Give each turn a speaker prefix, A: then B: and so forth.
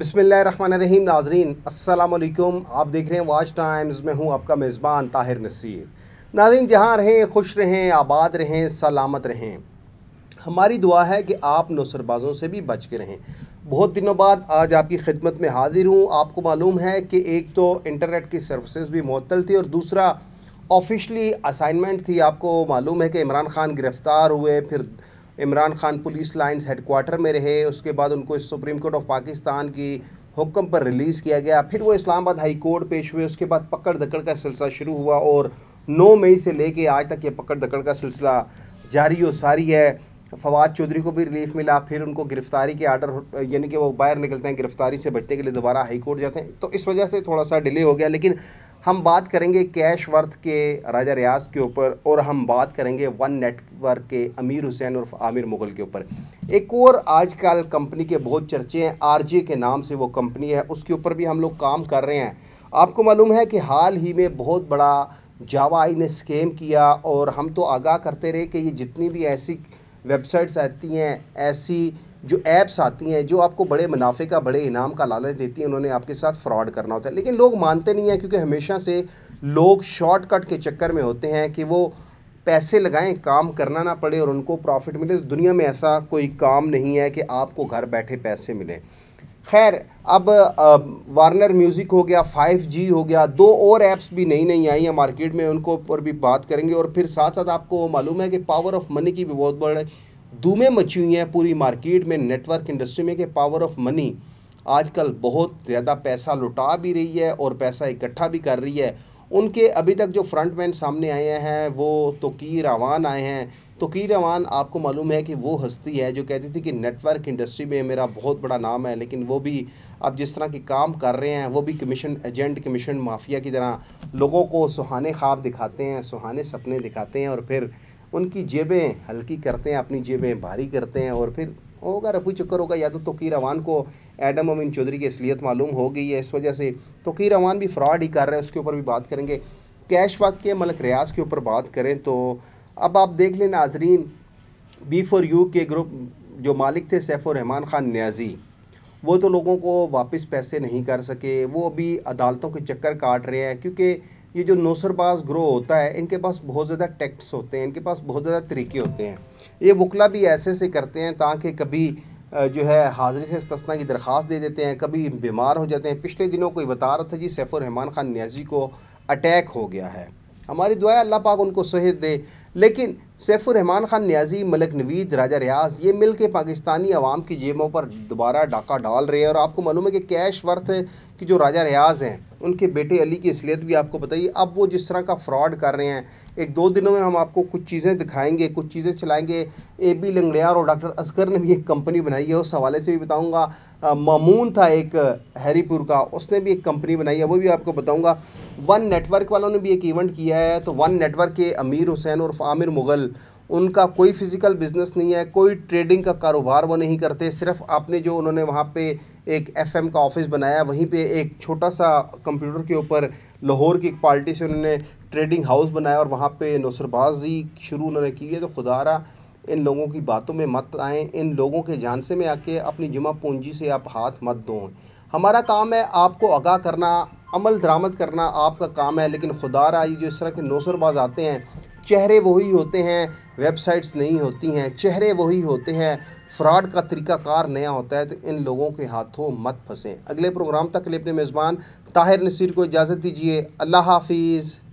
A: बिसमीम नाजरीन असल आप देख रहे हैं वाच टाइम्स में हूँ आपका मेज़बान ताहिर नसीर नाजरीन जहाँ रहें खुश रहें आबाद रहें सलामत रहें हमारी दुआ है कि आप नौसरबाजों से भी बच के रहें बहुत दिनों बाद आज आपकी खिदमत में हाजिर हूँ आपको मालूम है कि एक तो इंटरनेट की सर्विसज भी मअतल थी और दूसरा ऑफिशली असाइनमेंट थी आपको मालूम है कि इमरान खान गिरफ़्तार हुए फिर Imran Khan police lines headquarter में रहे उसके बाद उनको सुप्रीम कोर्ट ऑफ पाकिस्तान की हुक्म पर रिलीज़ किया गया फिर वो इस्लामाबाद हाई कोर्ट पेश हुए उसके बाद पकड़ दकड़ का सिलसिला शुरू हुआ और 9 मई से लेके आज तक ये पकड़ दकड़ का सिलसिला जारी और सारी है फवाद चौधरी को भी रिलीफ मिला फिर उनको गिरफ्तारी के आर्डर यानी कि वो बाहर निकलते हैं गिरफ्तारी से बचने के लिए दोबारा हाई कोर्ट जाते हैं तो इस वजह से थोड़ा सा डिले हो गया लेकिन हम बात करेंगे कैश वर्थ के राजा रियाज के ऊपर और हम बात करेंगे वन नेटवर्क के अमीर हुसैन और आमिर मुगल के ऊपर एक और आजकल कंपनी के बहुत चर्चे हैं आरजे के नाम से वो कंपनी है उसके ऊपर भी हम लोग काम कर रहे हैं आपको मालूम है कि हाल ही में बहुत बड़ा जावा आई ने स्केम किया और हम तो आगाह करते रहे कि ये जितनी भी ऐसी वेबसाइट्स आती हैं ऐसी जो ऐप्स आती हैं जो आपको बड़े मुनाफे का बड़े इनाम का लालच देती हैं उन्होंने आपके साथ फ्रॉड करना होता है लेकिन लोग मानते नहीं हैं क्योंकि हमेशा से लोग शॉर्टकट के चक्कर में होते हैं कि वो पैसे लगाएं काम करना ना पड़े और उनको प्रॉफिट मिले तो दुनिया में ऐसा कोई काम नहीं है कि आपको घर बैठे पैसे मिलें खैर अब वार्नर म्यूज़िक हो गया 5G हो गया दो और ऐप्स भी नई नई आई हैं मार्केट में उनको पर भी बात करेंगे और फिर साथ साथ आपको मालूम है कि पावर ऑफ मनी की भी बहुत बड़े धूमें मची हुई हैं पूरी मार्केट में नेटवर्क इंडस्ट्री में कि पावर ऑफ मनी आजकल बहुत ज़्यादा पैसा लुटा भी रही है और पैसा इकट्ठा भी कर रही है उनके अभी तक जो फ्रंट मैन सामने आए हैं वो तो की आए हैं तो की रमान आपको मालूम है कि वो हस्ती है जो कहती थी कि नेटवर्क इंडस्ट्री में मेरा बहुत बड़ा नाम है लेकिन वो भी अब जिस तरह के काम कर रहे हैं वो भी कमीशन एजेंट कमीशन माफिया की तरह लोगों को सुहाने ख्वाब दिखाते हैं सुहाने सपने दिखाते हैं और फिर उनकी जेबें हल्की करते हैं अपनी जेबें भारी करते हैं और फिर होगा रफू चक्कर होगा या तो तोकीर अवान को एडम अमीन चौधरी की असलियत मालूम हो गई है इस वजह से तोकीर अवान भी फ्रॉड ही कर रहे हैं उसके ऊपर भी बात करेंगे कैश वक्त के मलक रियाज के ऊपर बात करें तो अब आप देख लें नाजरीन बी फॉर यू के ग्रुप जो मालिक थे सैफुररहमान ख़ान न्याजी वो तो लोगों को वापस पैसे नहीं कर सके वो अभी अदालतों के चक्कर काट रहे हैं क्योंकि ये जो नौसरबाज ग्रोह होता है इनके पास बहुत ज़्यादा टैक्स होते हैं इनके पास बहुत ज़्यादा तरीके होते हैं ये वकला भी ऐसे से करते हैं ताकि कभी जो है हाजिरी से तस्ना की दरख्वास्त दे देते हैं कभी बीमार हो जाते हैं पिछले दिनों कोई बता रहा था जी सैफुररहमान ख़ान न्याजी को अटैक हो गया है हमारी दुआ अल्लाह पाक उनको सहेत दे लेकिन सैफुररहमान ख़ान न्याजी मलिक नवीद राजा रियाज ये मिल के पाकिस्तानी आवाम की जेबों पर दोबारा डाका डाल रहे हैं और आपको मालूम है कि कैश वर्थ कि जो राजा रियाज हैं उनके बेटे अली की असलियत भी आपको बताइए अब वो जिस तरह का फ्रॉड कर रहे हैं एक दो दिनों में हम आपको कुछ चीज़ें दिखाएंगे कुछ चीज़ें चलाएँगे ए बी लंगड़ियार और डॉक्टर असगर ने भी एक कंपनी बनाई है उस हवाले से भी बताऊँगा मामून था एक हैरीपुर का उसने भी एक कंपनी बनाई है वो भी आपको बताऊँगा वन नेटवर्क वालों ने भी एक इवेंट किया है तो वन नेटवर्क के अमीर हुसैन और आमिर मुग़ल उनका कोई फिज़िकल बिज़नेस नहीं है कोई ट्रेडिंग का कारोबार वो नहीं करते सिर्फ आपने जो उन्होंने वहाँ पे एक एफएम का ऑफिस बनाया वहीं पे एक छोटा सा कंप्यूटर के ऊपर लाहौर की एक पार्टी से उन्होंने ट्रेडिंग हाउस बनाया और वहाँ पे नौसरबाजी शुरू उन्होंने की है तो खुदारा इन लोगों की बातों में मत आएँ इन लोगों के जानसे में आके अपनी जुमा पूंजी से आप हाथ मत दो हमारा काम है आपको आगाह करना अमल दरामद करना आपका काम है लेकिन खुदा रही जो इस तरह के नौसरबाज आते हैं चेहरे वही होते हैं वेबसाइट्स नहीं होती हैं चेहरे वही होते हैं फ्रॉड का तरीकाकार नया होता है तो इन लोगों के हाथों मत फंसें अगले प्रोग्राम तक के लिए अपने मेज़बान ताहिर नसीर को इजाज़त दीजिए अल्लाह हाफिज़